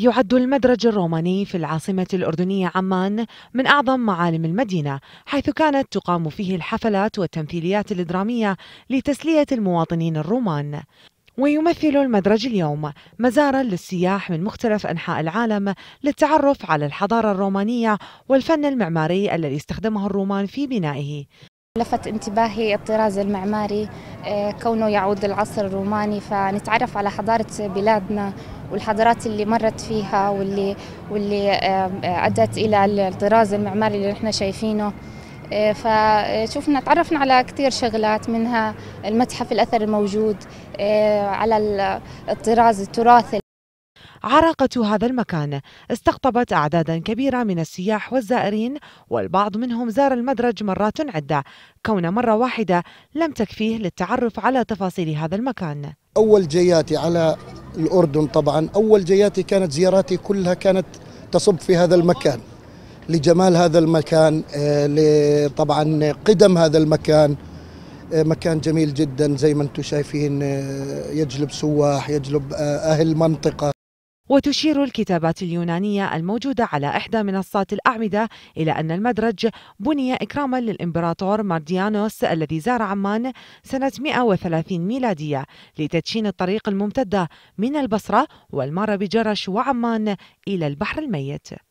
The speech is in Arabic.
يعد المدرج الروماني في العاصمة الأردنية عمان من أعظم معالم المدينة حيث كانت تقام فيه الحفلات والتمثيليات الدرامية لتسلية المواطنين الرومان ويمثل المدرج اليوم مزارا للسياح من مختلف انحاء العالم للتعرف على الحضاره الرومانيه والفن المعماري الذي استخدمه الرومان في بنائه لفت انتباهي الطراز المعماري آه، كونه يعود للعصر الروماني فنتعرف على حضاره بلادنا والحضارات اللي مرت فيها واللي واللي ادت الى الطراز المعماري اللي احنا شايفينه آه، فشفنا تعرفنا على كثير شغلات منها المتحف الاثر الموجود آه، على الطراز التراثي عراقة هذا المكان استقطبت أعدادا كبيرة من السياح والزائرين والبعض منهم زار المدرج مرات عدة كون مرة واحدة لم تكفيه للتعرف على تفاصيل هذا المكان أول جياتي على الأردن طبعا أول جياتي كانت زياراتي كلها كانت تصب في هذا المكان لجمال هذا المكان آه، طبعا قدم هذا المكان آه، مكان جميل جدا زي ما انتم شايفين آه، يجلب سواح يجلب أهل منطقة وتشير الكتابات اليونانية الموجودة على إحدى منصات الأعمدة إلى أن المدرج بني إكراما للإمبراطور مارديانوس الذي زار عمان سنة 130 ميلادية لتدشين الطريق الممتدة من البصرة والمارة بجرش وعمان إلى البحر الميت